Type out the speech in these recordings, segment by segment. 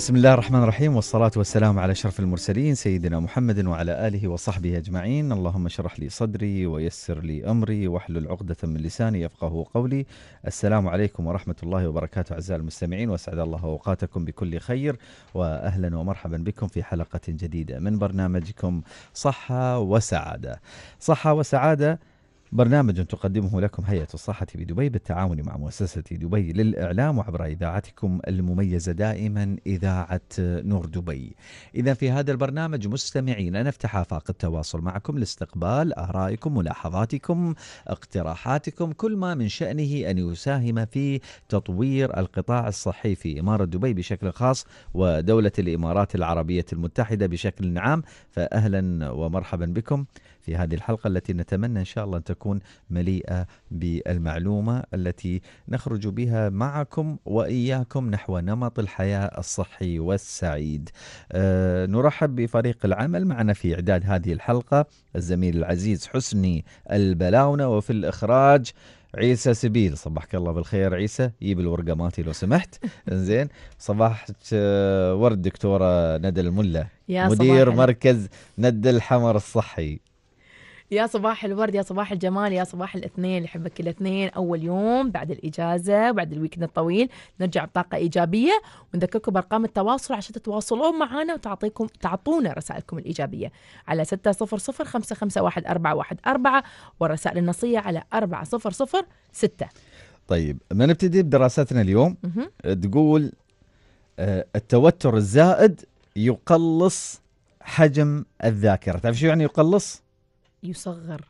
بسم الله الرحمن الرحيم والصلاة والسلام على شرف المرسلين سيدنا محمد وعلى آله وصحبه أجمعين اللهم اشرح لي صدري ويسر لي أمري واحلل عقدة من لساني يفقه قولي السلام عليكم ورحمة الله وبركاته أعزائي المستمعين وأسعد الله أوقاتكم بكل خير وأهلا ومرحبا بكم في حلقة جديدة من برنامجكم صحة وسعادة صحة وسعادة برنامج تقدمه لكم هيئة الصحة بدبي بالتعاون مع مؤسسة دبي للإعلام وعبر إذاعتكم المميزة دائما إذاعة نور دبي إذا في هذا البرنامج مستمعين نفتح آفاق التواصل معكم لاستقبال آرائكم ملاحظاتكم اقتراحاتكم كل ما من شأنه أن يساهم في تطوير القطاع الصحي في إمارة دبي بشكل خاص ودولة الإمارات العربية المتحدة بشكل عام فأهلا ومرحبا بكم في هذه الحلقة التي نتمنى إن شاء الله أن تكون مليئة بالمعلومة التي نخرج بها معكم وإياكم نحو نمط الحياة الصحي والسعيد آه، نرحب بفريق العمل معنا في إعداد هذه الحلقة الزميل العزيز حسني البلاونة وفي الإخراج عيسى سبيل صباحك الله بالخير عيسى يجيب الورقه مالتي لو سمحت زين صباح آه، ورد دكتوره ندى الملا مدير مركز ند الحمر الصحي يا صباح الورد يا صباح الجمال يا صباح الاثنين يحبك الاثنين اول يوم بعد الاجازه وبعد الويكند الطويل نرجع بطاقه ايجابيه ونذكركم بارقام التواصل عشان تتواصلون معنا وتعطيكم تعطونا رسائلكم الايجابيه على 600551414 والرسائل النصيه على 4006 طيب ما نبتدي بدراستنا اليوم تقول آه، التوتر الزائد يقلص حجم الذاكره تعرف شو يعني يقلص يصغر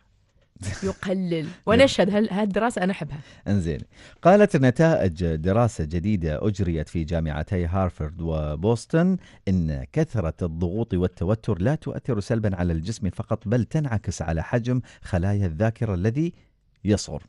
يقلل ونشهد هالدراسة أنا أحبها انزين قالت نتائج دراسة جديدة أجريت في جامعتي هارفرد وبوسطن إن كثرة الضغوط والتوتر لا تؤثر سلبا على الجسم فقط بل تنعكس على حجم خلايا الذاكرة الذي يصغر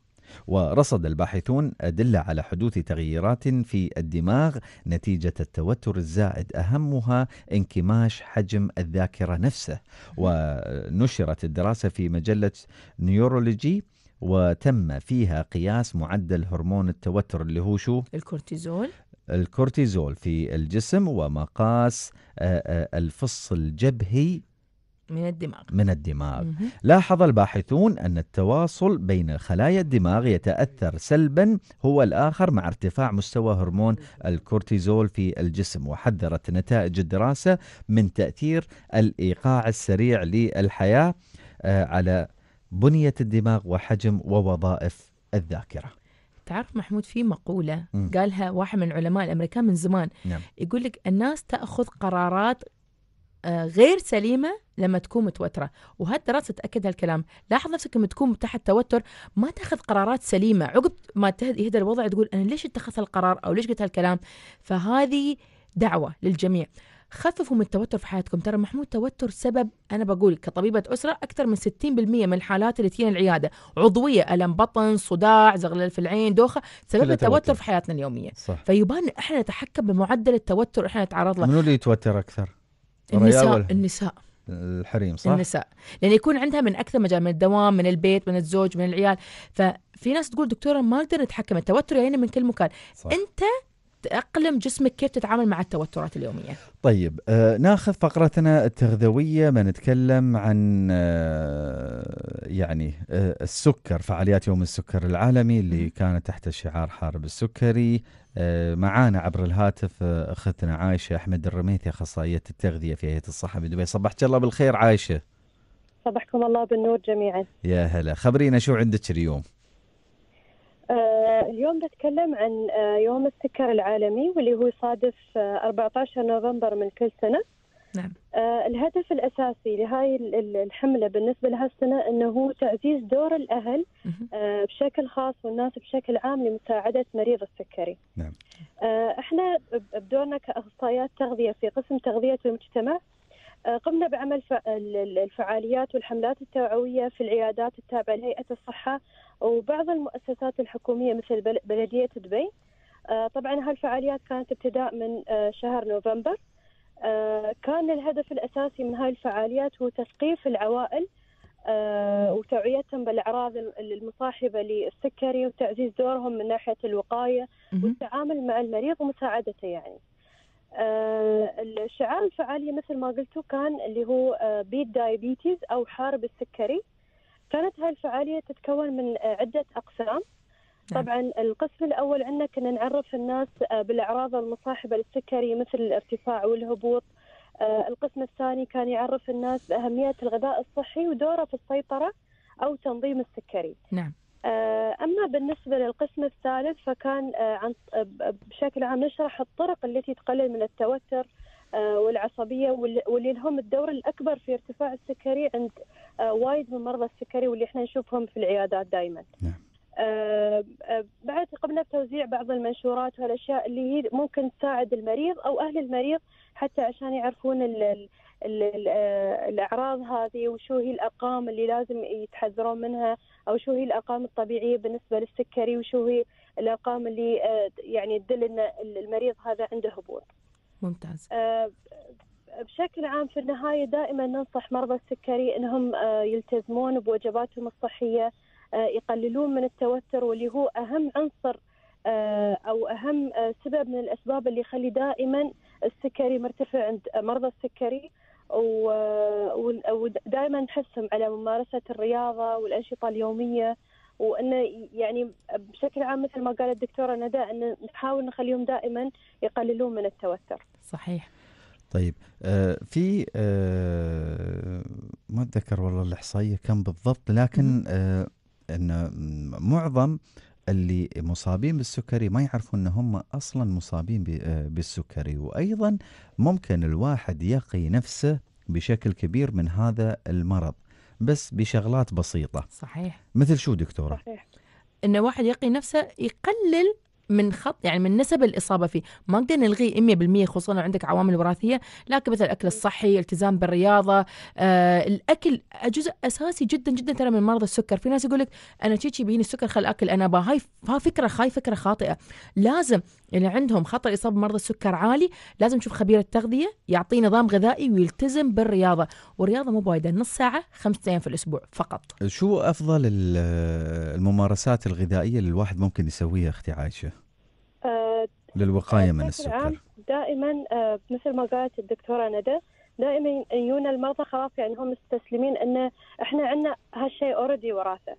ورصد الباحثون أدلة على حدوث تغييرات في الدماغ نتيجة التوتر الزائد أهمها انكماش حجم الذاكرة نفسه ونشرت الدراسة في مجلة نيورولوجي وتم فيها قياس معدل هرمون التوتر اللي هو شو؟ الكورتيزول الكورتيزول في الجسم ومقاس آه، آه، الفص الجبهي من الدماغ من الدماغ مم. لاحظ الباحثون أن التواصل بين خلايا الدماغ يتأثر سلبا هو الآخر مع ارتفاع مستوى هرمون الكورتيزول في الجسم وحذرت نتائج الدراسة من تأثير الإيقاع السريع للحياة آه، على بنية الدماغ وحجم ووظائف الذاكرة تعرف محمود في مقولة قالها واحد من العلماء الأمريكان من زمان نعم. يقول لك الناس تأخذ قرارات آه، غير سليمه لما تكون متوتره وهالدراسه تاكد هالكلام لاحظ نفسك لما تكون تحت توتر ما تاخذ قرارات سليمه عقب ما يهدى الوضع تقول انا ليش اتخذت هالقرار او ليش قلت هالكلام فهذه دعوه للجميع خففوا من التوتر في حياتكم ترى محمود توتر سبب انا بقول كطبيبه اسره اكثر من 60% من الحالات اللي تجينا العياده عضويه الم بطن صداع زغلل في العين دوخه سبب التوتر توتر. في حياتنا اليوميه صح. فيبان احنا نتحكم بمعدل التوتر احنا نتعرض له منو اللي يتوتر اكثر النساء النساء الحريم صح؟ النساء لأن يكون عندها من أكثر مجال من الدوام من البيت من الزوج من العيال ففي ناس تقول دكتورة ما أقدر أتحكم التوتر يعني من كل مكان صح. أنت تأقلم جسمك كيف تتعامل مع التوترات اليومية طيب آه ناخذ فقرتنا التغذوية بنتكلم عن آه يعني آه السكر فعاليات يوم السكر العالمي اللي كانت تحت شعار حارب السكري آه معانا عبر الهاتف آه أختنا عايشة أحمد الرميثي أخصائية التغذية في هيئة الصحة بدبي صبحت الله بالخير عايشة صبحكم الله بالنور جميعا يا هلا خبرينا شو عندك اليوم آه، اليوم بتكلم عن آه، يوم السكر العالمي واللي هو يصادف 14 آه، نوفمبر من كل سنة نعم. آه، الهدف الأساسي لهاي الحملة بالنسبة لهالسنة أنه هو تعزيز دور الأهل بشكل خاص والناس بشكل عام لمساعدة مريض السكري نعم. احنا بدورنا كأخصائيات تغذية في قسم تغذية المجتمع قمنا بعمل الفعاليات والحملات التوعوية في العيادات التابعة لهيئة الصحة وبعض المؤسسات الحكومية مثل بلدية دبي آه، طبعا هالفعاليات كانت ابتداء من آه، شهر نوفمبر آه، كان الهدف الأساسي من هاي الفعاليات هو تثقيف العوائل وتوعيتهم بالأعراض المصاحبة للسكري وتعزيز دورهم من ناحية الوقاية والتعامل مع المريض ومساعدته يعني الشعار الفعالية مثل ما قلتوا كان اللي هو بيت دايبيتيز أو حارب السكري كانت هاي الفعالية تتكون من عدة أقسام نعم. طبعا القسم الأول عندنا كنا نعرف الناس آه، بالأعراض المصاحبة للسكري مثل الارتفاع والهبوط آه، القسم الثاني كان يعرف الناس بأهمية الغذاء الصحي ودوره في السيطرة أو تنظيم السكري نعم آه، أما بالنسبة للقسم الثالث فكان عن بشكل عام نشرح الطرق التي تقلل من التوتر آه، والعصبيه واللي لهم الدور الاكبر في ارتفاع السكري عند آه، وايد من مرضى السكري واللي احنا نشوفهم في العيادات دائما. نعم. آه، بعد قمنا بتوزيع بعض المنشورات والاشياء اللي هي ممكن تساعد المريض او اهل المريض حتى عشان يعرفون الـ الـ الـ الاعراض هذه وشو هي الارقام اللي لازم يتحذرون منها او شو هي الارقام الطبيعيه بالنسبه للسكري وشو هي الارقام اللي يعني تدل ان المريض هذا عنده هبوط. ممتاز آه، بشكل عام في النهاية دائما ننصح مرضى السكري أنهم آه، يلتزمون بوجباتهم الصحية آه، يقللون من التوتر واللي هو أهم عنصر أو أهم سبب من الأسباب اللي يخلي دائما السكري مرتفع عند مرضى السكري ودائما نحثهم على ممارسة الرياضة والأنشطة اليومية وانه يعني بشكل عام مثل ما قالت الدكتوره ندى ان نحاول نخليهم دائما يقللون من التوتر. صحيح. طيب آه في آه ما اتذكر والله الاحصائيه كم بالضبط لكن آه ان معظم اللي مصابين بالسكري ما يعرفون ان هم اصلا مصابين آه، بالسكري وايضا ممكن الواحد يقي نفسه بشكل كبير من هذا المرض. بس بشغلات بسيطة صحيح مثل شو دكتورة؟ صحيح إن واحد يقي نفسه يقلل من خط يعني من نسب الاصابه فيه ما نقدر نلغيه 100% خصوصا لو عندك عوامل وراثيه لكن مثل الاكل الصحي التزام بالرياضه آه، الاكل جزء اساسي جدا جدا ترى من مرض السكر في ناس يقول لك انا تشيتشي بيني السكر خل اكل انا با هاي فكره هاي فكره خاطئه لازم اللي عندهم خطر اصابه بمرض السكر عالي لازم نشوف خبير التغذيه يعطيه نظام غذائي ويلتزم بالرياضه والرياضه مو بايده نص ساعه خمس ايام في الاسبوع فقط شو افضل الممارسات الغذائيه اللي الواحد ممكن يسويها اختي عايشه أه للوقايه من السكر دائما آه، مثل ما قالت الدكتوره ندى دائما يجونا المرضى خلاص يعني هم مستسلمين ان احنا عندنا هالشيء اوريدي وراثه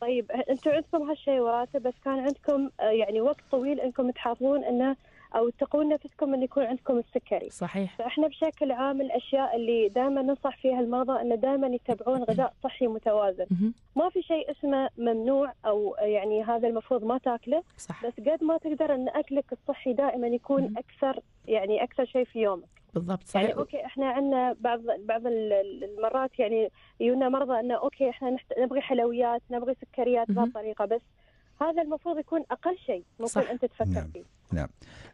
طيب انتم عندكم هالشيء وراثه بس كان عندكم آه، يعني وقت طويل انكم تحافظون انه او تقون نفسكم ان يكون عندكم السكري صحيح فاحنا بشكل عام الاشياء اللي دائما ننصح فيها المرضى انه دائما يتبعون غذاء صحي متوازن ما في شيء اسمه ممنوع او يعني هذا المفروض ما تاكله صح. بس قد ما تقدر ان اكلك الصحي دائما يكون اكثر يعني اكثر شيء في يومك بالضبط يعني صحيح يعني اوكي احنا عندنا بعض بعض المرات يعني يجونا مرضى انه اوكي احنا نحت... نبغي حلويات نبغي سكريات بهالطريقه بس هذا المفروض يكون اقل شيء ممكن صح. انت تفكر نعم. فيه نعم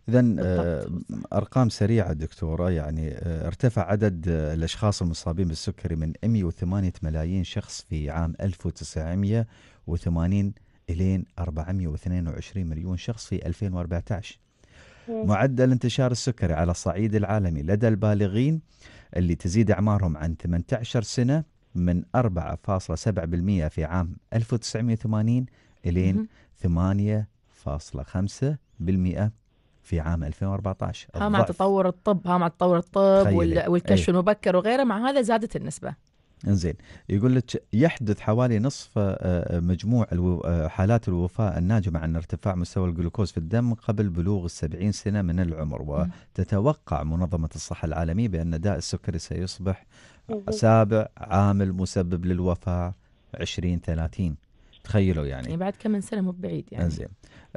اذا آه، ارقام سريعه دكتوره يعني آه، ارتفع عدد آه، الاشخاص المصابين بالسكري من 108 ملايين شخص في عام 1980 الين 422 مليون شخص في 2014 معدل انتشار السكري على الصعيد العالمي لدى البالغين اللي تزيد اعمارهم عن 18 سنه من 4.7% في عام 1980 الين 8 في عام 2014 ها مع تطور الطب ها مع تطور الطب والكشف أيه. المبكر وغيره مع هذا زادت النسبه انزين يقول لك يحدث حوالي نصف آه، آه، مجموع آه، حالات الوفاه الناجمه عن ارتفاع مستوى الجلوكوز في الدم قبل بلوغ السبعين سنه من العمر وتتوقع منظمه الصحه العالميه بان داء السكري سيصبح سابع عامل مسبب للوفاه 2030 تخيلوا يعني. يعني بعد كم من سنه مو بعيد يعني انزين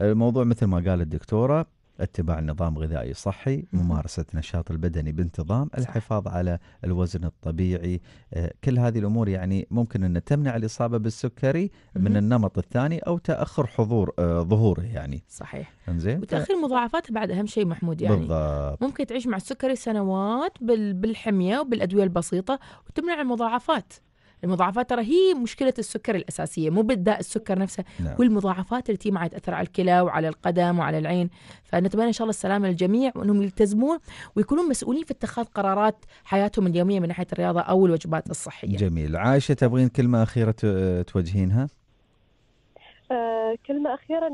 الموضوع مثل ما قال الدكتوره اتباع نظام غذائي صحي ممارسة النشاط البدني بانتظام الحفاظ على الوزن الطبيعي آه، كل هذه الأمور يعني ممكن أن تمنع الإصابة بالسكري من النمط الثاني أو تأخر حضور آه، ظهوره يعني صحيح انزين وتأخير ف... مضاعفاته بعد أهم شيء محمود يعني بالضبط. ممكن تعيش مع السكري سنوات بالحمية وبالأدوية البسيطة وتمنع المضاعفات المضاعفات ترى هي مشكله السكر الاساسيه مو بالداء السكر نفسه نعم. والمضاعفات اللي معها تاثر على الكلى وعلى القدم وعلى العين فنتمنى ان شاء الله السلامه للجميع وانهم يلتزمون ويكونون مسؤولين في اتخاذ قرارات حياتهم اليوميه من ناحيه الرياضه او الوجبات الصحيه جميل عائشه تبغين كلمه اخيره توجهينها آه كلمة أخيرة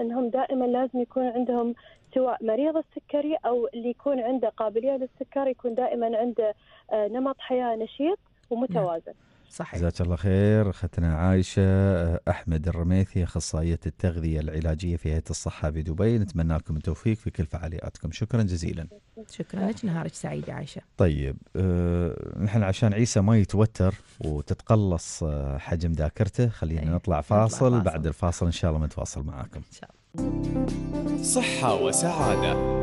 أنهم دائما لازم يكون عندهم سواء مريض السكري أو اللي يكون عنده قابلية للسكر يكون دائما عنده آه نمط حياة نشيط ومتوازن. نعم. صحيح جزاك الله خير اختنا عايشه أه، احمد الرميثي اخصائيه التغذيه العلاجيه في هيئه الصحه بدبي نتمنى لكم التوفيق في كل فعالياتكم شكرا جزيلا شكرا لك نهارك سعيد عايشه طيب أه نحن عشان عيسى ما يتوتر وتتقلص أه، حجم ذاكرته خلينا طيب، نطلع فاصل, نطلع فاصل بعد الفاصل ان شاء الله نتواصل معاكم ان شاء الله صحه وسعاده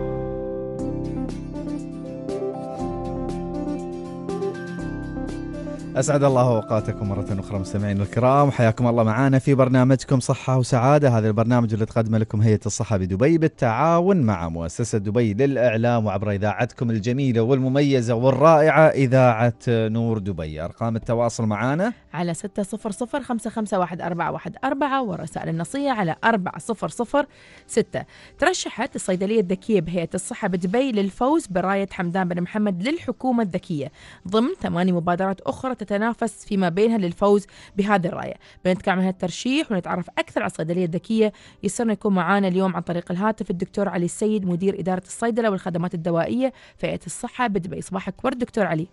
اسعد الله اوقاتكم مره اخرى مستمعينا الكرام حياكم الله معنا في برنامجكم صحه وسعاده هذا البرنامج اللي تقدمه لكم هيئه الصحه بدبي بالتعاون مع مؤسسه دبي للاعلام وعبر اذاعتكم الجميله والمميزه والرائعه اذاعه نور دبي ارقام التواصل معنا على 6005511414 والرسائل النصيه على 4006 ترشحت الصيدليه الذكيه بهيئه الصحه بدبي للفوز برايه حمدان بن محمد للحكومه الذكيه ضمن ثماني مبادرات اخرى تتنافس فيما بينها للفوز بهذه الرايه بنتكلم عن هالترشيح ونتعرف اكثر على الصيدليه الذكيه يسرنا يكون معانا اليوم عن طريق الهاتف الدكتور علي السيد مدير اداره الصيدله والخدمات الدوائيه في الصحه بدبي صباحك ورد دكتور علي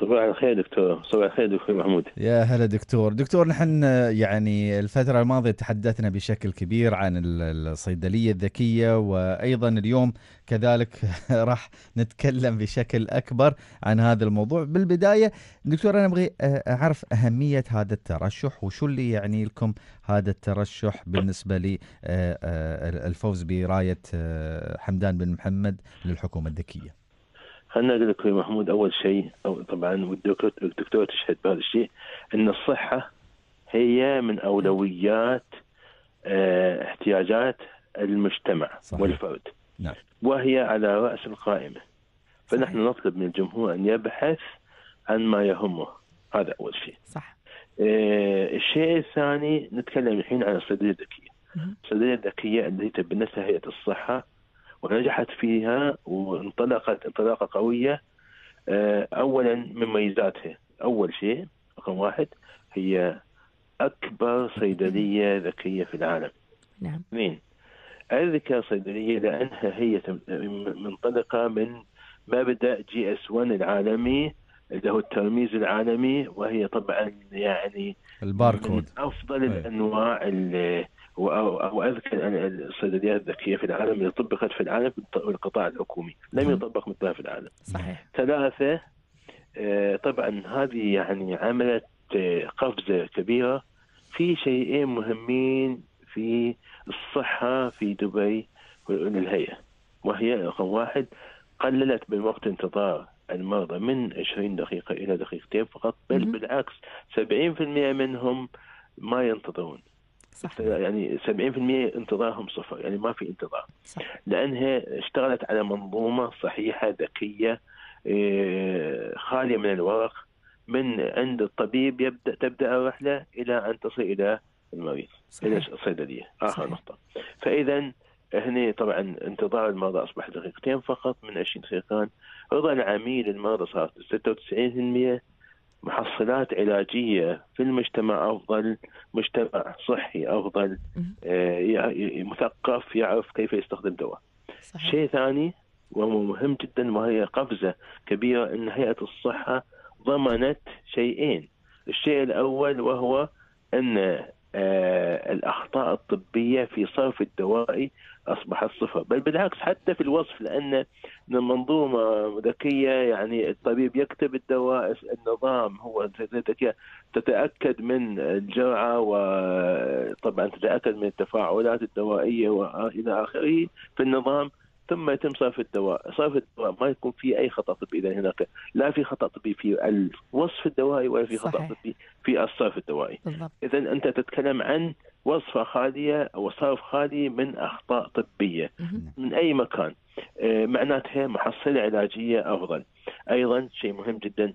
صباح الخير دكتور صباح الخير دكتور محمود يا هلا دكتور دكتور نحن يعني الفترة الماضية تحدثنا بشكل كبير عن الصيدلية الذكية وأيضا اليوم كذلك راح نتكلم بشكل أكبر عن هذا الموضوع بالبداية دكتور أنا أبغي أعرف أهمية هذا الترشح وشو اللي يعني لكم هذا الترشح بالنسبة للفوز براية حمدان بن محمد للحكومة الذكية خلنا اقول لك يا محمود اول شيء أو طبعا والدكتور تشهد بهذا الشيء ان الصحه هي من اولويات اه احتياجات المجتمع صحيح. والفرد نعم. وهي على راس القائمه فنحن صحيح. نطلب من الجمهور ان يبحث عن ما يهمه هذا اول شيء صح اه الشيء الثاني نتكلم الحين عن الصيدليه الذكيه الصيدليه الذكيه التي تبنتها هيئه الصحه ونجحت فيها وانطلقت انطلاقه قويه آه، اولا من ميزاتها اول شيء رقم واحد هي اكبر صيدليه ذكيه في العالم نعم اثنين اذكى صيدليه لانها هي منطلقه من مبدا جي اس 1 العالمي اللي هو الترميز العالمي وهي طبعا يعني الباركود من افضل إيه. الانواع اللي او اذكى الصيدليات الذكيه في العالم اللي طبقت في العالم في القطاع الحكومي، لم نعم. يطبق مثلها في العالم. صحيح. ثلاثه آه، طبعا هذه يعني عملت آه، قفزه كبيره في شيئين مهمين في الصحه في دبي للهيئه وهي رقم واحد قللت من وقت انتظار المرضى من 20 دقيقة إلى دقيقتين فقط بل بالعكس 70% منهم ما ينتظرون صحيح. يعني 70% انتظارهم صفر يعني ما في انتظار صح. لانها اشتغلت على منظومه صحيحه ذكيه آه، خاليه من الورق من عند الطبيب يبدا تبدا الرحله الى ان تصل الى المريض الى الصيدليه اخر صحيح. نقطه فاذا هنا طبعا انتظار المرضى اصبح دقيقتين فقط من 20 دقيقه رضا العميل المرضى صارت 96% محصلات علاجيه في المجتمع افضل، مجتمع صحي افضل، آه، مثقف يعرف كيف يستخدم دواء. شيء ثاني وهو مهم جدا وهي قفزه كبيره ان هيئه الصحه ضمنت شيئين، الشيء الاول وهو ان آه، الاخطاء الطبيه في صرف الدواء اصبحت صفر بل بالعكس حتى في الوصف لان المنظومه ذكيه يعني الطبيب يكتب الدواء النظام هو تتاكد من الجرعه وطبعا تتاكد من التفاعلات الدوائيه والى اخره في النظام ثم يتم صرف الدواء صرف الدواء ما يكون في أي خطأ طبي إذا هناك لا في خطأ طبي في الوصف الدوائي ولا في خطأ طبي في الصرف الدوائي إذا أنت تتكلم عن وصفة خالية أو صرف خالي من أخطاء طبية نعم. من أي مكان آه، معناتها محصلة علاجية أفضل أيضا شيء مهم جدا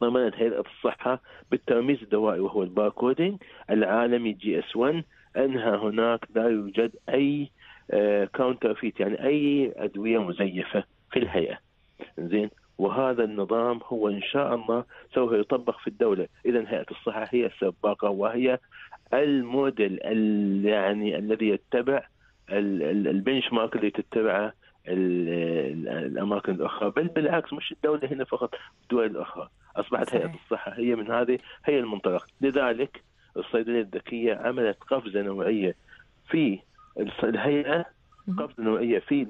ضمنت هيئة الصحة بالترميز الدوائي وهو الباركودينج العالمي جي اس 1 أنها هناك لا يوجد أي كاونترفيت آه، يعني اي ادويه مزيفه في الهيئه زين وهذا النظام هو ان شاء الله سوف يطبق في الدوله، اذا هيئه الصحه هي السباقه وهي الموديل يعني الذي يتبع البنش مارك اللي تتبعه الاماكن الاخرى، بل بالعكس مش الدوله هنا فقط الدول الاخرى، اصبحت هيئه الصحه هي من هذه هي المنطلق، لذلك الصيدليه الذكيه عملت قفزه نوعيه في الهيئه قبل نوعيه في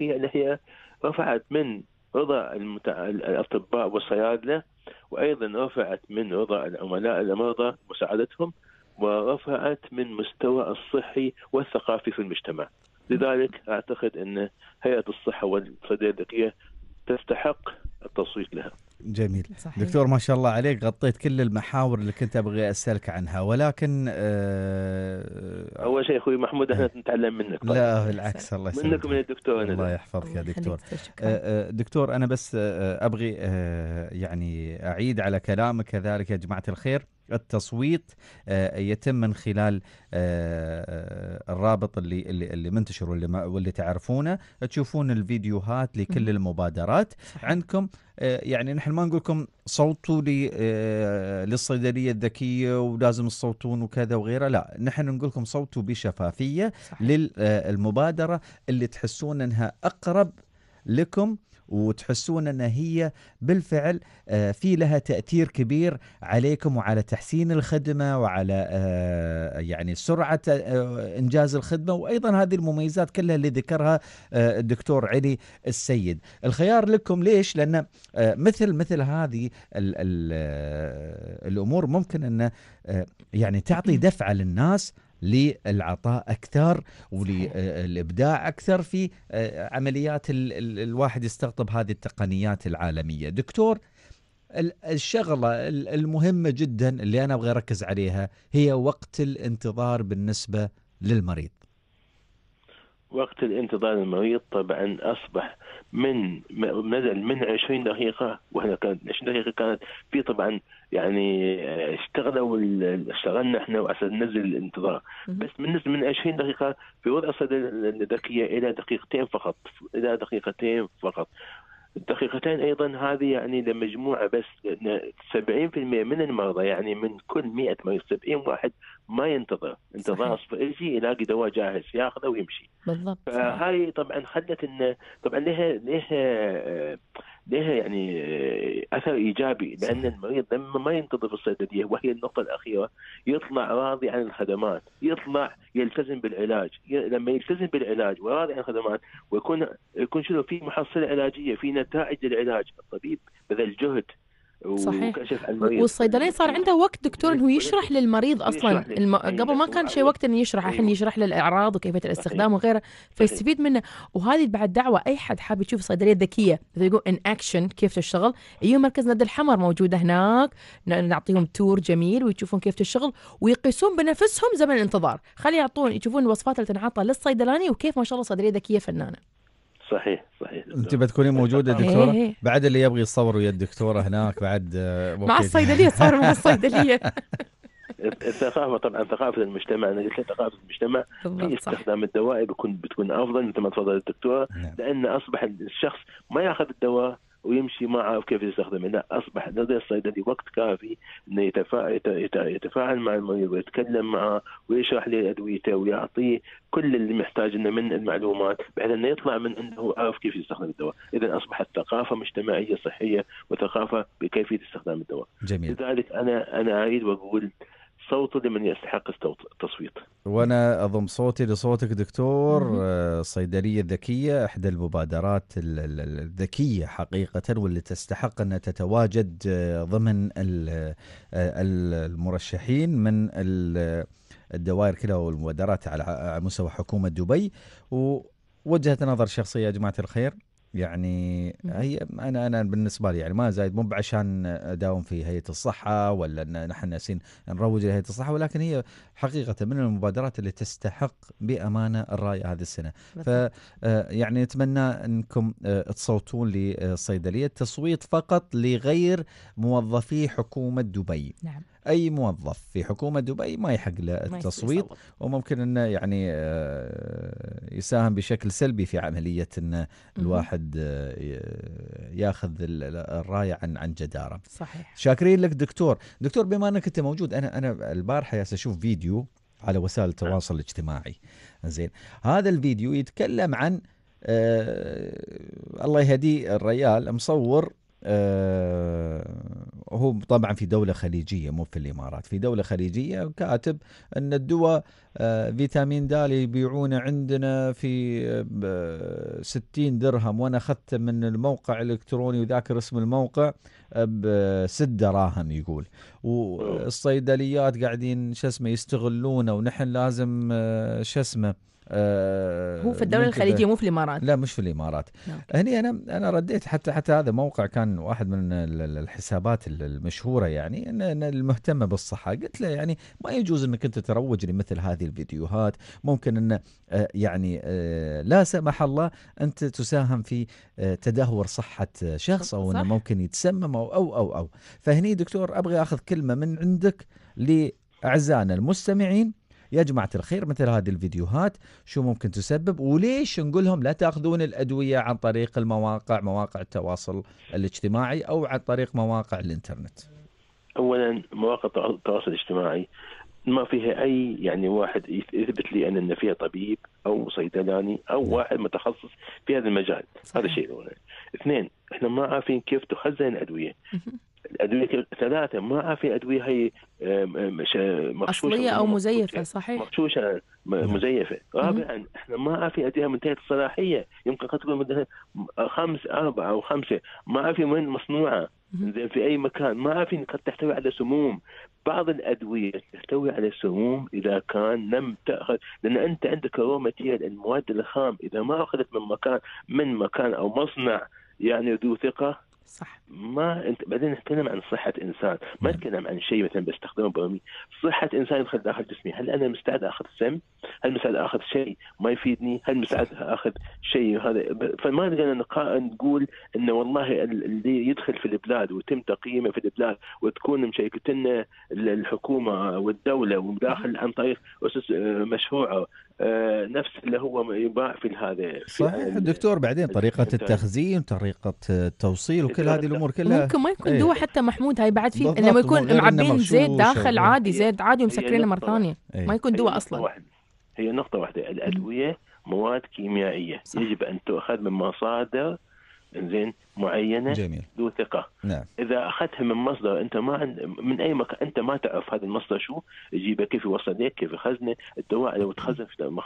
اللي هي رفعت من رضا المتع... الاطباء والصيادله وايضا رفعت من رضا العملاء المرضى مساعدتهم ورفعت من مستوى الصحي والثقافي في المجتمع لذلك اعتقد ان هيئه الصحه والصيدليه تستحق التصويت لها جميل صحيح. دكتور ما شاء الله عليك غطيت كل المحاور اللي كنت ابغي اسالك عنها ولكن آه اول شيء اخوي محمود احنا إيه. نتعلم منك طيب. لا بالعكس الله يسلمك منك من الدكتور الله يحفظك يا دكتور آه،, آه دكتور انا بس آه،, آه ابغي آه يعني اعيد على كلامك كذلك يا جماعه الخير التصويت آه، يتم من خلال آه، آه، الرابط اللي اللي, منتشر واللي, واللي تعرفونه تشوفون الفيديوهات لكل المبادرات عندكم يعني نحن ما نقول لكم صوتوا لي للصيدليه الذكيه ولازم تصوتون وكذا وغيره لا نحن نقول لكم صوتوا بشفافيه صحيح. للمبادره اللي تحسون انها اقرب لكم وتحسون ان هي بالفعل آه، في لها تاثير كبير عليكم وعلى تحسين الخدمه وعلى آه، يعني سرعه آه، انجاز الخدمه وايضا هذه المميزات كلها اللي ذكرها الدكتور علي السيد الخيار لكم ليش لان مثل مثل هذه الـ الـ الامور ممكن ان يعني تعطي دفعه للناس للعطاء اكثر وللابداع اكثر في آه، عمليات الواحد يستقطب هذه التقنيات العالميه دكتور الشغله المهمه جدا اللي انا ابغى اركز عليها هي وقت الانتظار بالنسبه للمريض وقت الانتظار المريض طبعا اصبح من نزل من 20 دقيقه واحنا كانت 20 دقيقه كانت في طبعا يعني اشتغلوا آه، اشتغلنا احنا عشان ننزل الانتظار بس من من 20 دقيقه في وضع الذكيه الى دقيقتين فقط الى دقيقتين فقط الدقيقتين ايضا هذه يعني لمجموعه بس 70% من المرضى يعني من كل 100 مريض 70 واحد ما ينتظر انتظار يجي يلاقي دواء جاهز ياخذه ويمشي بالضبط فهاي طبعا خلت انه طبعا لها لها آه، لها يعني آه، اثر ايجابي لان المريض لما ما ينتظر في الصيدليه وهي النقطه الاخيره يطلع راضي عن الخدمات، يطلع يلتزم بالعلاج، لما يلتزم بالعلاج وراضي عن الخدمات ويكون يكون شنو في محصله علاجيه في نتائج للعلاج، الطبيب بذل جهد صحيح وكشف المريض والصيدلي صار عنده وقت دكتور انه يشرح للمريض اصلا يشرح الم... أيوة، قبل ما كان شيء وقت انه يشرح الحين يشرح له الاعراض وكيفيه الاستخدام وغيره فيستفيد منه وهذه بعد دعوه اي حد حاب يشوف صيدليه ذكيه مثل يقول ان اكشن كيف تشتغل يجون أيوة، مركز نادي الحمر موجوده هناك نعطيهم تور جميل ويشوفون كيف تشتغل ويقيسون بنفسهم زمن الانتظار خلي يعطون يشوفون الوصفات اللي تنعطى للصيدلاني وكيف ما شاء الله صيدليه ذكيه فنانه صحيح صحيح انت بتكونين موجوده دكتوره إيه، إيه. بعد اللي يبغي يتصور ويا الدكتوره هناك بعد آه، مع الصيدليه صار مع الصيدليه الثقافه طبعا ثقافه المجتمع انا قلت لك ثقافه المجتمع في استخدام الدواء بتكون بتكون افضل مثل ما تفضل الدكتوره نعم. لان اصبح الشخص ما ياخذ الدواء ويمشي معه وكيف يستخدمه لا اصبح لدى الصيدلي وقت كافي انه يتفا... يتفاعل مع المريض ويتكلم معه ويشرح له ادويته ويعطيه كل اللي انه من المعلومات بحيث انه يطلع من انه عارف كيف يستخدم الدواء، اذا اصبحت ثقافه مجتمعيه صحيه وثقافه بكيفيه استخدام الدواء. جميل. لذلك انا انا اعيد واقول صوته لمن يستحق التصويت وانا اضم صوتي لصوتك دكتور الصيدليه آه، الذكيه احدى المبادرات الذكيه حقيقه واللي تستحق انها تتواجد آه، ضمن آه، المرشحين من الدوائر كلها والمبادرات على مستوى حكومه دبي ووجهه نظر شخصيه يا جماعه الخير يعني هي انا انا بالنسبه لي يعني ما زايد مو بعشان اداوم في هيئه الصحه ولا ان نحن ناسين نروج لهيئه الصحه ولكن هي حقيقه من المبادرات اللي تستحق بامانه الراي هذه السنه ف آه، يعني نتمنى انكم آه، تصوتون للصيدليه تصويت فقط لغير موظفي حكومه دبي نعم اي موظف في حكومه دبي ما يحق له التصويت وممكن انه يعني آه، يساهم بشكل سلبي في عمليه ان الواحد آه، ياخذ الرايه عن عن جداره. صحيح. شاكرين لك دكتور، دكتور بما انك انت موجود انا انا البارحه ياس اشوف فيديو على وسائل التواصل الاجتماعي. زين، هذا الفيديو يتكلم عن آه الله يهدي الريال مصور آه هو طبعا في دولة خليجية مو في الإمارات في دولة خليجية كاتب أن الدواء آه، فيتامين د يبيعونه عندنا في 60 آه، درهم وأنا أخذته من الموقع الإلكتروني وذاكر اسم الموقع آه، بست دراهم يقول والصيدليات قاعدين شو اسمه يستغلونه ونحن لازم شو اسمه آه، هو في الدوله الخليجيه مو في الامارات لا مش في الامارات أوكي. نعم. هني انا انا رديت حتى حتى هذا موقع كان واحد من الحسابات المشهوره يعني ان المهتمه بالصحه قلت له يعني ما يجوز انك انت تروج لمثل هذه الفيديوهات ممكن ان آه، يعني آه، لا سمح الله انت تساهم في تدهور صحه شخص او انه ممكن يتسمم او او او او فهني دكتور ابغى اخذ كلمه من عندك لاعزائنا المستمعين يا جماعة الخير مثل هذه الفيديوهات شو ممكن تسبب وليش نقولهم لا تأخذون الأدوية عن طريق المواقع مواقع التواصل الاجتماعي أو عن طريق مواقع الإنترنت أولا مواقع التواصل الاجتماعي ما فيها اي يعني واحد يثبت لي ان فيها طبيب او صيدلاني او نعم. واحد متخصص في هذا المجال صحيح. هذا شيء الاول اثنين احنا ما عارفين كيف تخزن الادويه الادويه ثلاثه ما في ادويه هي مغشوشه اصليه او مزيفه صحيح مغشوشه نعم. مزيفه رابعا احنا ما في ادويه منتهيه الصلاحيه يمكن قد تكون خمس اربعه او خمسه ما في من مصنوعه زين في اي مكان ما عارفين قد تحتوي على سموم بعض الادويه تحتوي على سموم اذا كان لم تاخذ لان انت عندك رو ماتيريال المواد الخام اذا ما اخذت من مكان من مكان او مصنع يعني ذو ثقه صح ما انت بعدين نتكلم عن صحه انسان ما نعم. نتكلم عن شيء مثلا بستخدمه بيومي صحه انسان يدخل داخل جسمي هل انا مستعد اخذ سم هل مستعد اخذ شيء ما يفيدني هل مستعد اخذ شيء هذا فما نقدر نقول انه والله اللي يدخل في البلاد ويتم تقييمه في البلاد وتكون مشيكتنا الحكومه والدوله وداخل نعم. عن طريق اسس آه، مشروعه آه، نفس اللي هو يباع في هذا صحيح دكتور بعدين طريقة التخزين طريقة التوصيل وكل هذه الأمور كلها ممكن ما يكون إيه. دواء حتى محمود هاي بعد فيه لما يكون معبين زيت داخل عادي زيت عادي ومسكرينه مرة ثانية إيه. ما يكون دواء أصلا هي نقطة واحدة الأدوية مواد كيميائية صح. يجب أن تؤخذ من مصادر زين معينه جميل. ذو ثقه نعم. اذا اخذتها من مصدر انت ما عند من اي مكان انت ما تعرف هذا المصدر شو يجيبه كيف يوصل لك كيف يخزنه الدواء لو تخزن في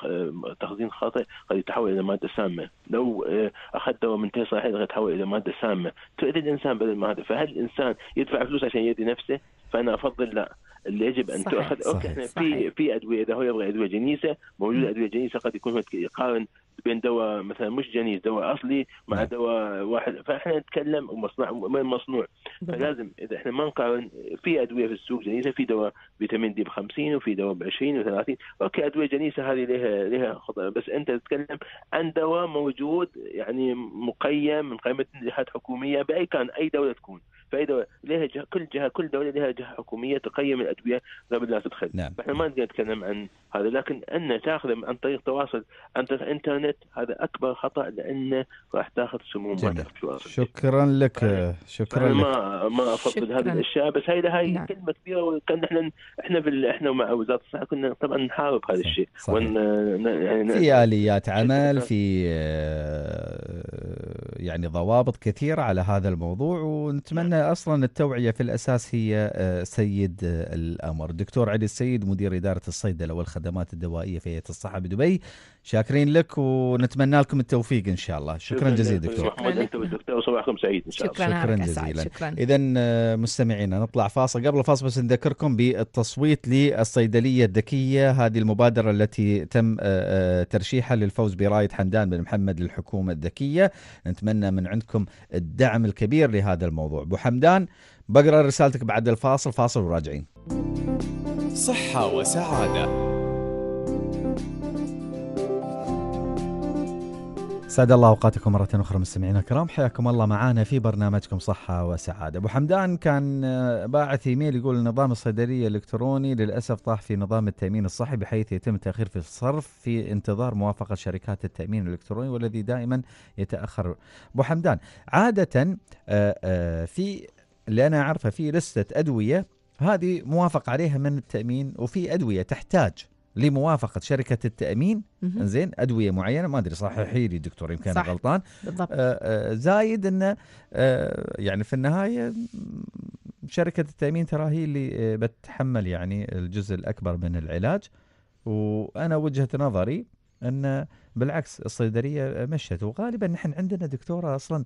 تخزين خاطئ قد يتحول الى ماده سامه لو آه، اخذت دواء من تيسر صحيح قد يتحول الى ماده سامه تؤذي الانسان بدل ما هذا فهل الانسان يدفع فلوس عشان يدي نفسه فانا افضل لا اللي يجب ان صحيح تؤخذ اوكي في في ادويه اذا هو يبغى ادويه جنيسه موجوده ادويه جنيسه قد يكون يقارن بين دواء مثلا مش جنيس دواء اصلي مع نعم. دواء واحد فاحنا نتكلم مصنع من مصنوع فلازم اذا احنا ما نقارن في ادويه في السوق جنيسه في دواء فيتامين دي ب 50 وفي دواء ب 20 و30 اوكي ادويه جنيسه هذه لها لها خطر بس انت تتكلم عن دواء موجود يعني مقيم من قائمه الجهات الحكوميه باي كان اي دوله تكون فاذا دوله لها جهه كل جهه كل دوله لها جهه حكوميه تقيم الادويه قبل لا تدخل نعم. احنا ما نقدر نتكلم عن هذا لكن ان تاخذ عن طريق تواصل عن طريق الانترنت هذا اكبر خطا لانه راح تاخذ سموم ما تاخذ شكرا لك شكرا لك ما ما افضل هذه الاشياء بس هاي هاي نعم. كلمه كبيره وكان احنا احنا بال... احنا مع وزاره الصحه كنا طبعا نحارب هذا الشيء ون... يعني في اليات عمل في آه، يعني ضوابط كثيره على هذا الموضوع ونتمنى اصلا التوعيه في الاساس هي آه، سيد آه، الامر دكتور علي السيد مدير اداره الصيدله والخدمات الدوائيه في هيئه الصحه بدبي شاكرين لك ونتمنى لكم التوفيق ان شاء الله شكرا, شكرا جزيلا دكتور محمد انت والدكتور صباحكم سعيد ان شاء الله شكرا, شكرا جزيلا اذا آه، مستمعينا نطلع فاصل قبل الفاصل بس نذكركم بالتصويت للصيدليه الذكيه هذه المبادره التي تم آه، آه، ترشيحها للفوز برايه حمدان بن محمد للحكومه الذكيه نتمنى من عندكم الدعم الكبير لهذا الموضوع ابو حمدان بقرا رسالتك بعد الفاصل فاصل وراجعين صحه وسعاده سعد الله اوقاتكم مره اخرى مستمعينا الكرام حياكم الله معانا في برنامجكم صحه وسعاده ابو حمدان كان باعث ايميل يقول نظام الصيدليه الالكتروني للاسف طاح في نظام التامين الصحي بحيث يتم تاخير في الصرف في انتظار موافقه شركات التامين الالكتروني والذي دائما يتاخر ابو حمدان عاده آه، آه، في اللي انا اعرفه في لسته ادويه هذه موافق عليها من التامين وفي ادويه تحتاج لموافقه شركه التامين زين ادويه معينه ما ادري صححي لي دكتور يمكن انا غلطان بالضبط. آه، آه، زايد انه آه، يعني في النهايه شركه التامين ترى هي اللي بتحمل يعني الجزء الاكبر من العلاج وانا وجهه نظري ان بالعكس الصيدليه مشت وغالبا نحن عندنا دكتوره اصلا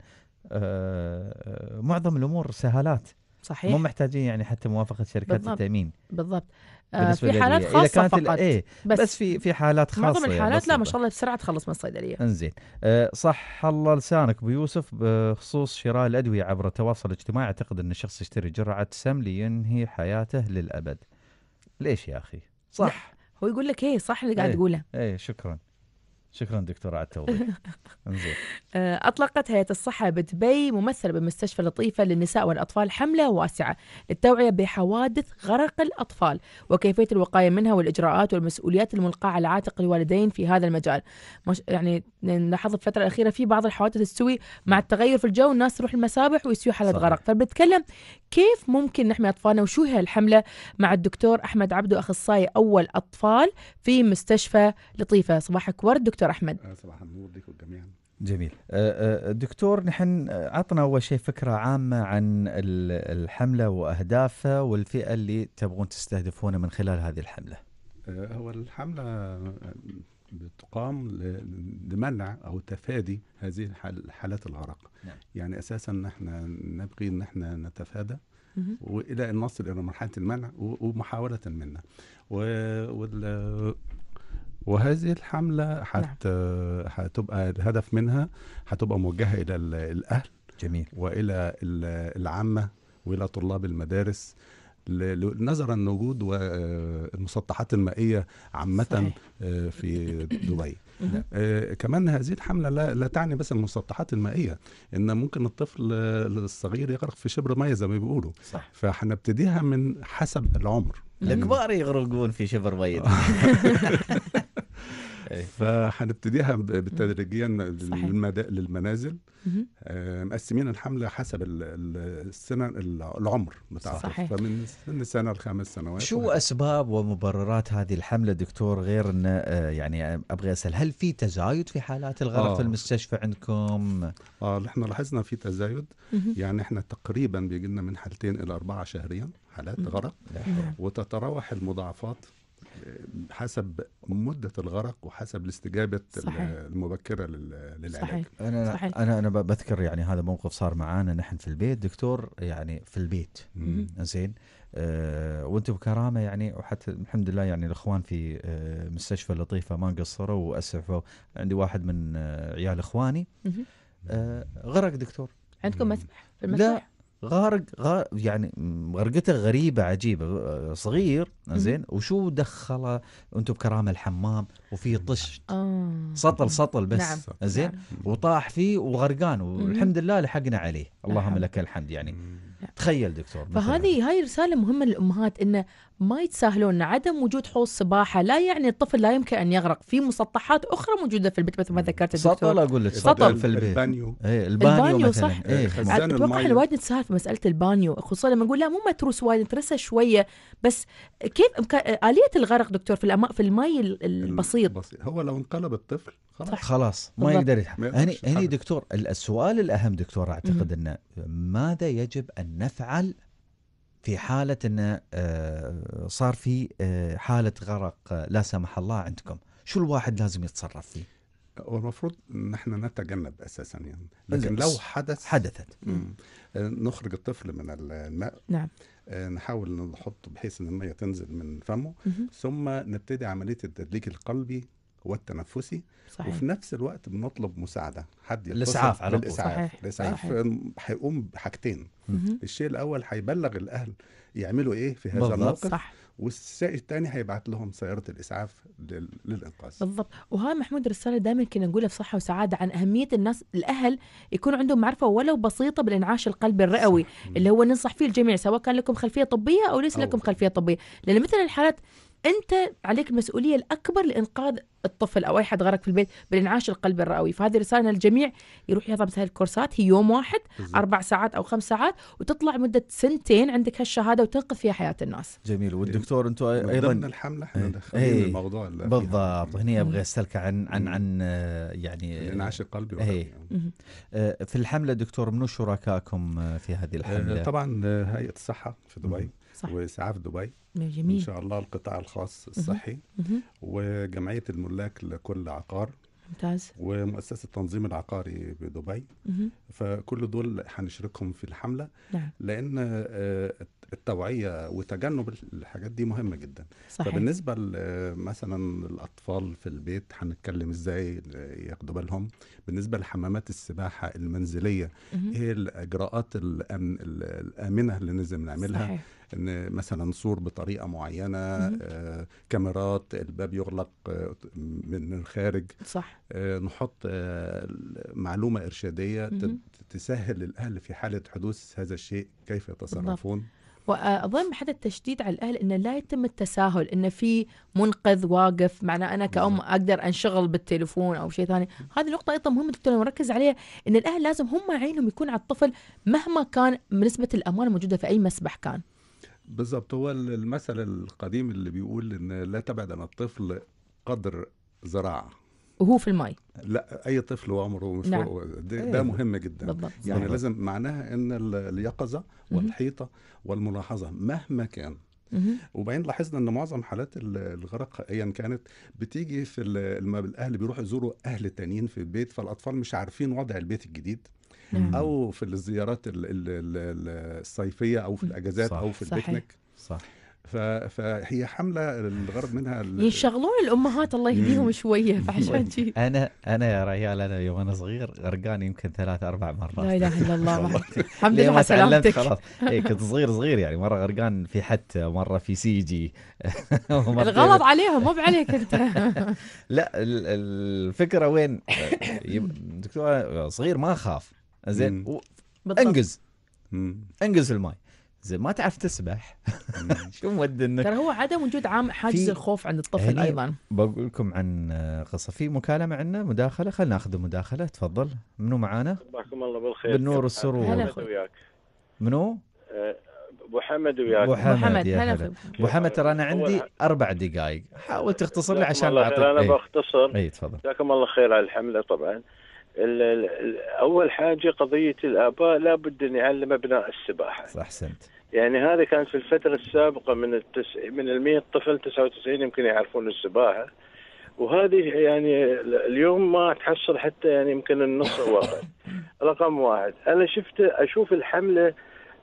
معظم الامور سهالات صحيح مو محتاجين يعني حتى موافقه شركات بالضبط. التامين بالضبط آه، في حالات خاصة إذا كانت فقط إيه بس, بس في في حالات خاصة معظم الحالات لا ما شاء الله بسرعة تخلص من الصيدلية انزين آه، صح الله لسانك بيوسف آه، بخصوص شراء الأدوية عبر التواصل الاجتماعي أعتقد أن الشخص يشتري جرعة سم لينهي حياته للأبد ليش يا أخي صح لا. هو يقول لك ايه صح اللي قاعد إيه. تقوله ايه شكرا شكرا دكتورة على التوضيح آه، أطلقت هيئة الصحة بدبي ممثلة بمستشفى لطيفة للنساء والأطفال حملة واسعة للتوعية بحوادث غرق الأطفال وكيفية الوقاية منها والإجراءات والمسؤوليات الملقاة على عاتق الوالدين في هذا المجال مش يعني نلاحظ في الفترة الأخيرة في بعض الحوادث تسوي مع التغير في الجو الناس تروح المسابح ويسوي حالة غرق فبنتكلم كيف ممكن نحمي أطفالنا وشو هي الحملة مع الدكتور أحمد عبدو أخصائي أول أطفال في مستشفى لطيفة صباحك ورد دكتور دكتور احمد آه، صباح النور لك جميعا جميل آه، آه، دكتور نحن عطنا اول شيء فكره عامه عن الحمله واهدافها والفئه اللي تبغون تستهدفونها من خلال هذه الحمله هو الحمله تقام لمنع او تفادي هذه حالات العرق نعم. يعني اساسا احنا نبغي ان احنا نتفادى والى ان نصل الى مرحله المنع ومحاوله منا وهذه الحمله حت هتبقى نعم. الهدف منها هتبقى موجهه الى الاهل جميل والى العامه والى طلاب المدارس نظرا لوجود المسطحات المائيه عامه آه، في دبي آه، كمان هذه الحمله لا, لا تعني بس المسطحات المائيه ان ممكن الطفل الصغير يغرق في شبر ميه زي ما بيقولوا صح فهنبتديها من حسب العمر الكبار يعني يغرقون في شبر ميه فهنبتديها بالتدريجيا للمنازل آه، مقسمين الحمله حسب السنه العمر بتاعها صحيح. فمن من سنه لخمس سنوات شو وحيح. اسباب ومبررات هذه الحمله دكتور غير ان آه، يعني ابغى اسال هل في تزايد في حالات الغرق آه. في المستشفى عندكم؟ اه احنا لاحظنا في تزايد يعني احنا تقريبا بيجي لنا من حالتين الى اربعه شهريا حالات غرق وتتراوح المضاعفات حسب مده الغرق وحسب الاستجابه صحيح. المبكره للعلاج صحيح. انا صحيح. انا انا بذكر يعني هذا موقف صار معانا نحن في البيت دكتور يعني في البيت زين أه وانتم بكرامه يعني وحتى الحمد لله يعني الاخوان في أه مستشفى لطيفه ما قصروا واسعفوا عندي واحد من أه عيال اخواني آه، غرق دكتور عندكم مسبح في المسبح لا غارق غار يعني غرقته غريبه عجيبه صغير زين وشو دخله انتم بكرامه الحمام وفي طش آه. سطل سطل بس نعم. زين نعم. وطاح فيه وغرقان والحمد لله لحقنا عليه اللهم نعم. لك الحمد يعني تخيل دكتور فهذه هاي رساله مهمه للامهات انه ما يتساهلون عدم وجود حوض سباحه لا يعني الطفل لا يمكن ان يغرق في مسطحات اخرى موجوده في البيت مثل ما ذكرت الدكتور سطل اقول لك سطل في البيت البانيو ايه البانيو, البانيو صح اتوقع إيه. احنا وايد نتساهل في مساله البانيو خصوصا لما نقول لا مو متروس وايد نترسه شويه بس كيف اليه الغرق دكتور في الماء في المي البسيط هو لو انقلب الطفل خلاص صح. خلاص ما يقدر هني هني دكتور السؤال الاهم دكتور اعتقد انه ماذا يجب ان نفعل في حاله انه آه، صار في آه، حاله غرق آه، لا سمح الله عندكم شو الواحد لازم يتصرف فيه هو المفروض نحن نتجنب اساسا يعني لكن لو حدث حدثت نخرج الطفل من الماء نعم نحاول نحطه بحيث ان الميه تنزل من فمه مم. ثم نبتدي عمليه التدليك القلبي والتنفسي صحيح. وفي نفس الوقت بنطلب مساعده حد الاسعاف على الاسعاف الاسعاف هيقوم بحاجتين الشيء الاول هيبلغ الاهل يعملوا ايه في هذا الموقف صح. والشيء الثاني هيبعت لهم سياره الاسعاف للانقاذ بالضبط وها محمود رساله دائما كنا نقولها في صحه وسعاده عن اهميه الناس الاهل يكون عندهم معرفه ولو بسيطه بالانعاش القلبي الرئوي صح. اللي هو ننصح فيه الجميع سواء كان لكم خلفيه طبيه او ليس أو. لكم خلفيه طبيه لان مثل الحالات انت عليك المسؤوليه الاكبر لانقاذ الطفل او اي حد غرق في البيت بالانعاش القلبي الرئوي فهذه رساله للجميع يروح يحضر هذه الكورسات هي يوم واحد بالزبط. اربع ساعات او خمس ساعات وتطلع مده سنتين عندك هالشهاده وتنقذ فيها حياه الناس جميل والدكتور انتم ايضا ضمن الحمله احنا إيه. داخلين ايه الموضوع بالضبط هنا ابغى اسالك عن عن عن يعني الانعاش القلبي ايه آه، في الحمله دكتور منو شركائكم آه، في هذه الحمله؟ آه، طبعا هيئه الصحه في دبي صح. واسعاف دبي جميل. ان شاء الله القطاع الخاص الصحي مه. وجمعيه الملاك لكل عقار ممتاز ومؤسسه التنظيم العقاري بدبي مه. فكل دول هنشركهم في الحمله نعم. لان آه، التوعيه وتجنب الحاجات دي مهمه جدا صحيح. فبالنسبه مثلا الاطفال في البيت هنتكلم ازاي ياخدوا بالهم بالنسبه لحمامات السباحه المنزليه ايه الاجراءات الأمن الامنه اللي لازم نعملها صحيح. ان مثلا سور بطريقه معينه آه، كاميرات الباب يغلق آه، من الخارج صح آه، نحط آه، معلومه ارشاديه تسهل الاهل في حاله حدوث هذا الشيء كيف يتصرفون بالضبط. واظن حتى التشديد على الاهل انه لا يتم التساهل انه في منقذ واقف معناه انا كأم اقدر انشغل بالتليفون او شيء ثاني هذه نقطه ايضا مهمه دكتور نركز عليها ان الاهل لازم هم عينهم يكون على الطفل مهما كان نسبه الامان موجوده في اي مسبح كان بالضبط هو المثل القديم اللي بيقول ان لا تبعد عن الطفل قدر زراعه وهو في الماء لا اي طفل وعمره مش نعم. إيه. ده مهم جدا بالضبط. يعني صحيح. لازم معناها ان اليقظه والحيطه والملاحظه مهما كان وبعدين لاحظنا ان معظم حالات الغرق ايا كانت بتيجي في لما الاهل بيروحوا يزوروا اهل تانيين في البيت فالاطفال مش عارفين وضع البيت الجديد نعم. او في الزيارات الصيفيه او في الاجازات صح. او في البيكنيك صح فهي حمله الغرض منها ينشغلون الامهات الله يهديهم شويه فعشان شيء انا انا يا ريال انا يوم انا صغير غرقان يمكن ثلاث اربع مرات لا اله الا الله الحمد لله على سلامتك خلاص إيه كنت صغير صغير يعني مره غرقان في حتى مره في سيجي الغلط عليهم مو عليك انت لا الفكره وين دكتور صغير ما اخاف زين انقز انقز في الماي زين ما تعرف تسبح شو مودي انك ترى هو عدم وجود عام حاجز الخوف عند الطفل ايضا بقول لكم عن قصه في مكالمه عندنا مداخله خلينا ناخذ مداخله تفضل منو معانا؟ صباحكم الله بالخير بالنور والسرور هلا وياك منو؟ أه، ابو حمد وياك ابو حمد هلا ابو حمد ترى انا عندي اربع دقائق حاول تختصر لي عشان اعطيك انا إيه. بختصر اي تفضل جزاكم الله خير على الحمله طبعا اول حاجه قضيه الاباء لابد ان يعلم ابناء السباحه صح احسنت يعني هذا كان في الفتره السابقه من التس... من ال 100 طفل 99 يمكن يعرفون السباحه وهذه يعني اليوم ما تحصل حتى يعني يمكن النص واحد رقم واحد انا شفت اشوف الحمله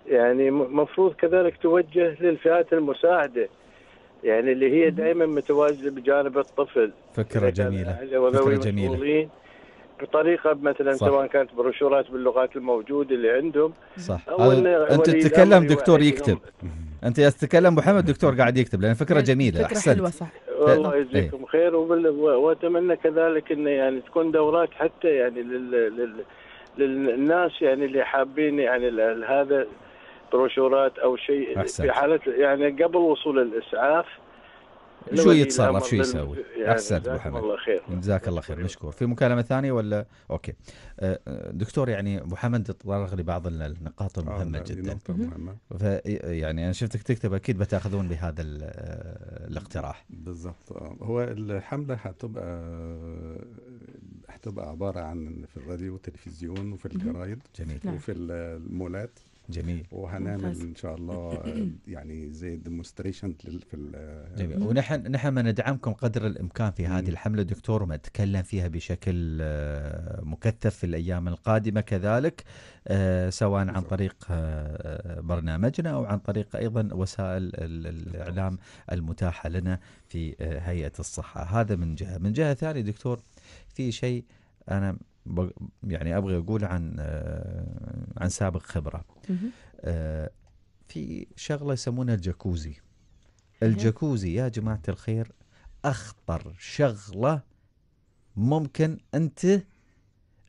يعني مفروض كذلك توجه للفئات المساعده يعني اللي هي دائما متواجده بجانب الطفل فكره يعني جميله فكره جميله بطريقه مثلا صح. سواء كانت بروشورات باللغات الموجوده اللي عندهم صح انت تتكلم دكتور يكتب انت تتكلم محمد دكتور قاعد يكتب لان فكره إيه، جميله فكرة احسنت حلوة صح. والله إيه. يجزيكم خير واتمنى كذلك انه يعني تكون دورات حتى يعني لل... لل... للناس يعني اللي حابين يعني هذا بروشورات او شيء أحسنت. في حاله يعني قبل وصول الاسعاف شو يتصرف شو يسوي يعني احسنت ابو حمد الله خير جزاك الله خير مشكور في مكالمه ثانيه ولا اوكي أه، دكتور يعني ابو حمد تطرق لبعض النقاط آه، المهمه نعم، جدا ف يعني انا شفتك تكتب اكيد بتاخذون بهذا آه، الاقتراح بالضبط هو الحمله حتبقى حتبقى عباره عن في الراديو والتلفزيون وفي الجرايد جميل وفي المولات جميل وهنعمل ان شاء الله يعني زي ديمونستريشن في جميل ونحن نحن ما ندعمكم قدر الامكان في هذه الحمله دكتور وما نتكلم فيها بشكل آه، مكثف في الايام القادمه كذلك آه، سواء عن طريق آه، برنامجنا او عن طريق ايضا وسائل الاعلام المتاحه لنا في هيئه الصحه هذا من جهه من جهه ثانيه دكتور في شيء انا يعني ابغى اقول عن آه، عن سابق خبره آه، في شغله يسمونها الجاكوزي الجاكوزي يا جماعه الخير اخطر شغله ممكن انت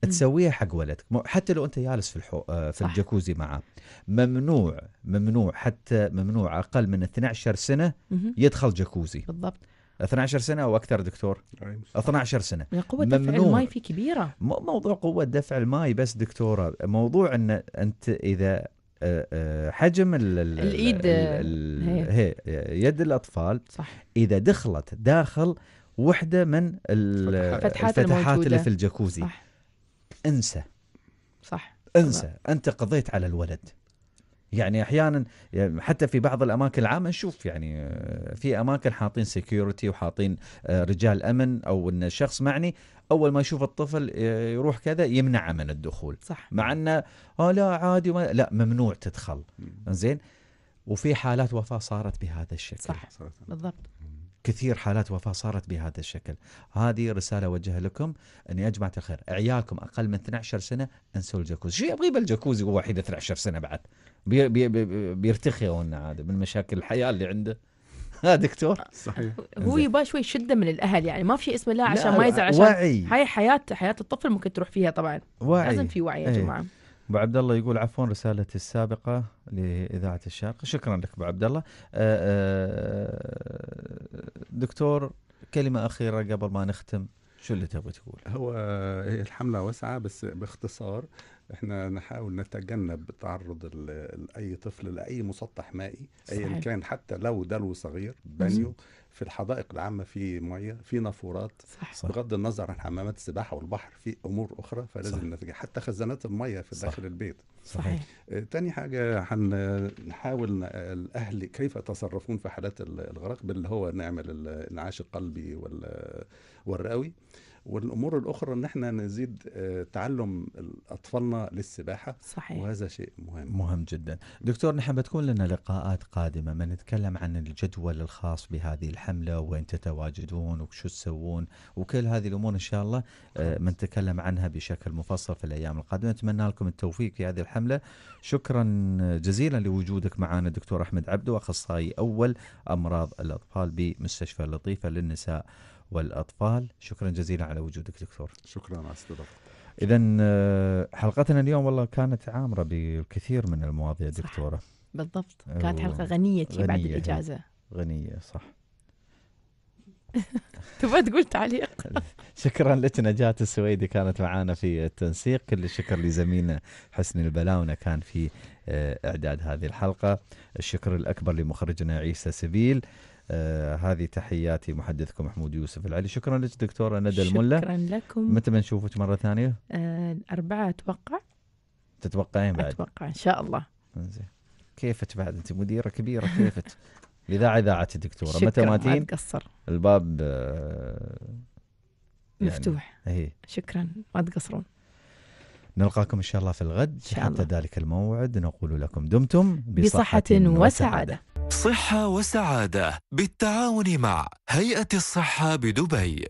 تسويها حق ولدك حتى لو انت جالس في الحو... آه، في الجاكوزي معاه ممنوع ممنوع حتى ممنوع اقل من 12 سنه يدخل جاكوزي بالضبط 12 سنه او اكثر دكتور 12 سنه قوه دفع الماي في كبيره مو موضوع قوه دفع الماي بس دكتوره موضوع ان انت اذا آه، آه، حجم الـ ال الايد هي. هي يد الاطفال صح. اذا دخلت داخل وحده من الفتحات, الفتحات اللي في الجاكوزي صح. انسى صح انسى انت قضيت على الولد يعني احيانا يعني حتى في بعض الاماكن العامه نشوف يعني آه، في اماكن حاطين سكيورتي وحاطين آه، رجال امن او ان شخص معني اول ما يشوف الطفل آه، يروح كذا يمنعه من الدخول صح مع انه لا عادي لا ممنوع تدخل زين وفي حالات وفاه صارت بهذا الشكل صح بالضبط كثير حالات وفاة صارت بهذا الشكل هذه رسالة أوجهها لكم أن يا جماعة الخير عيالكم أقل من 12 سنة انسوا الجاكوزي شو يبغي بالجاكوزي هو وحيد 12 سنة بعد بي بي بي بيرتخي عاد من مشاكل الحياة اللي عنده ها دكتور صحيح هو يبغى شوي شده من الاهل يعني ما في شيء اسمه لا عشان لا ما يزعل عشان وعي. هاي حياه حياه الطفل ممكن تروح فيها طبعا وعي. لازم في وعي يا إيه. جماعه ابو عبد الله يقول عفوا رسالتي السابقه لاذاعه الشرق شكرا لك ابو عبد الله آه، آه، دكتور كلمه اخيره قبل ما نختم شو اللي تبغى تقول؟ هو هي الحمله واسعه بس باختصار احنا نحاول نتجنب تعرض لاي طفل لاي مسطح مائي ايا كان حتى لو دلو صغير بانيو في الحدائق العامه في ميه في نافورات صح. صح. بغض النظر عن حمامات السباحه والبحر في امور اخرى فلازم نتجه حتى خزانات الميه في صح. داخل البيت صحيح ثاني آه، تاني حاجه هنحاول الاهل كيف يتصرفون في حالات الغرق باللي هو نعمل الانعاش القلبي والرئوي والامور الاخرى ان احنا نزيد آه، تعلم اطفالنا للسباحه صحيح. وهذا شيء مهم مهم جدا دكتور نحن بتكون لنا لقاءات قادمه بنتكلم عن الجدول الخاص بهذه الحمله وين تتواجدون وشو تسوون وكل هذه الامور ان شاء الله بنتكلم آه، عنها بشكل مفصل في الايام القادمه نتمنى لكم التوفيق في هذه الحمله شكرا جزيلا لوجودك معنا دكتور احمد عبدو اخصائي اول امراض الاطفال بمستشفى لطيفه للنساء والأطفال شكرا جزيلا على وجودك دكتور شكرا على استضافتك إذا آه، حلقتنا اليوم والله كانت عامرة بالكثير من المواضيع صح. دكتورة بالضبط كانت حلقة غنية, غنية بعد الإجازة غنية صح تبغى تقول تعليق شكرا لك نجاة السويدي كانت معنا في التنسيق كل الشكر لزميلنا حسن البلاونة كان في آه، إعداد هذه الحلقة الشكر الأكبر لمخرجنا عيسى سبيل آه هذه تحياتي محدثكم محمود يوسف العلي شكرا لك دكتوره ندى الملا شكرا لكم متى بنشوفك مره ثانيه؟ آه الاربعاء اتوقع تتوقعين بعد؟ اتوقع ان شاء الله زين كيفك بعد انت مديره كبيره كيفك؟ الاذاعه اذاعه الدكتوره متى ما تين الباب آه يعني مفتوح هي. إيه. شكرا ما تقصرون نلقاكم إن شاء الله في الغد إن شاء الله. حتى ذلك الموعد نقول لكم دمتم بصحة, بصحة وسعادة. وسعادة صحة وسعادة بالتعاون مع هيئة الصحة بدبي